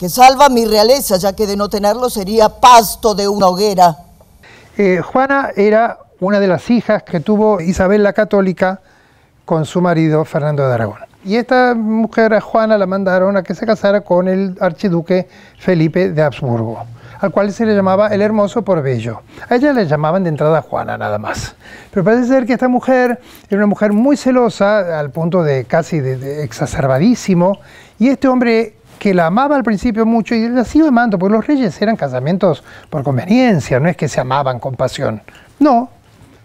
que salva mi realeza, ya que de no tenerlo sería pasto de una hoguera. Eh, Juana era una de las hijas que tuvo Isabel la Católica con su marido Fernando de Aragón. Y esta mujer, a Juana, la mandaron a que se casara con el archiduque Felipe de Habsburgo, al cual se le llamaba el hermoso por bello. A ella le llamaban de entrada Juana nada más. Pero parece ser que esta mujer era una mujer muy celosa, al punto de casi de exacerbadísimo, y este hombre que la amaba al principio mucho y la sigo amando, porque los reyes eran casamientos por conveniencia, no es que se amaban con pasión. No.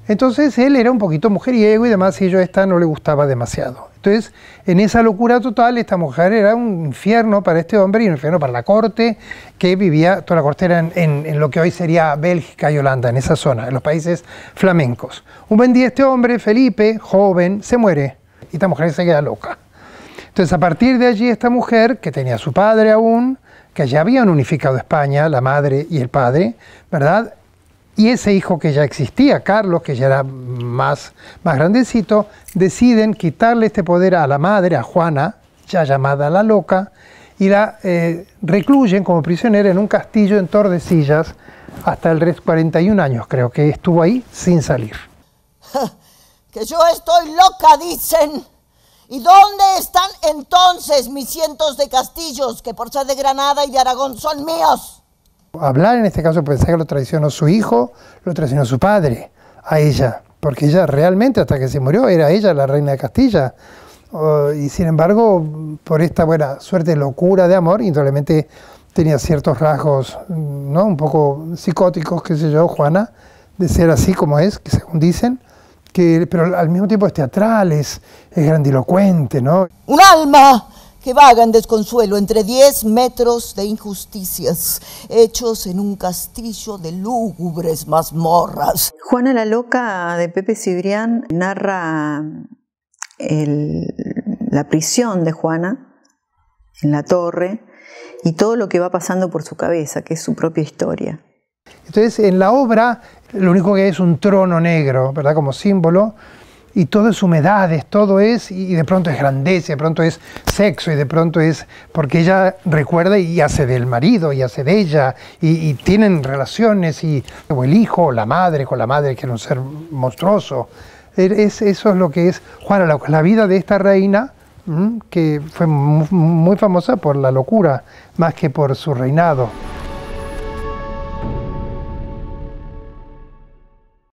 Entonces él era un poquito mujeriego y demás, y yo a esta no le gustaba demasiado. Entonces, en esa locura total, esta mujer era un infierno para este hombre y un infierno para la corte, que vivía, toda la corte era en, en, lo que hoy sería Bélgica y Holanda, en esa zona, en los países flamencos. Un buen día este hombre, Felipe, joven, se muere y esta mujer se queda loca. Entonces, a partir de allí, esta mujer, que tenía su padre aún, que ya habían unificado España, la madre y el padre, ¿verdad? Y ese hijo que ya existía, Carlos, que ya era más, más grandecito, deciden quitarle este poder a la madre, a Juana, ya llamada la loca, y la eh, recluyen como prisionera en un castillo en Tordesillas hasta el 41 años, creo que estuvo ahí sin salir. ¡Que yo estoy loca, dicen! ¿Y dónde están entonces mis cientos de castillos que por ser de Granada y de Aragón son míos? Hablar en este caso pensar que lo traicionó su hijo, lo traicionó su padre, a ella, porque ella realmente hasta que se murió era ella la reina de Castilla. Oh, y sin embargo, por esta buena suerte locura de amor, indudablemente tenía ciertos rasgos, ¿no? Un poco psicóticos, qué sé yo, Juana, de ser así como es, que según dicen, pero al mismo tiempo es teatral, es, grandilocuente, ¿no? Un alma que vaga en desconsuelo entre 10 metros de injusticias, hechos en un castillo de lúgubres mazmorras. Juana la Loca de Pepe Cibrián narra la prisión de Juana en la torre y todo lo que va pasando por su cabeza, que es su propia historia. Entonces, en la obra lo único que es un trono negro, ¿verdad? Como símbolo, y todo es humedades, todo es, y de pronto es grandeza, de pronto es sexo, y de pronto es, porque ella recuerda y hace del marido, y hace de ella, y, tienen relaciones, y o el hijo, o la madre, con la madre que era un ser monstruoso. Er, es, eso es lo que es Juana, la, vida de esta reina, que fue muy famosa por la locura, más que por su reinado.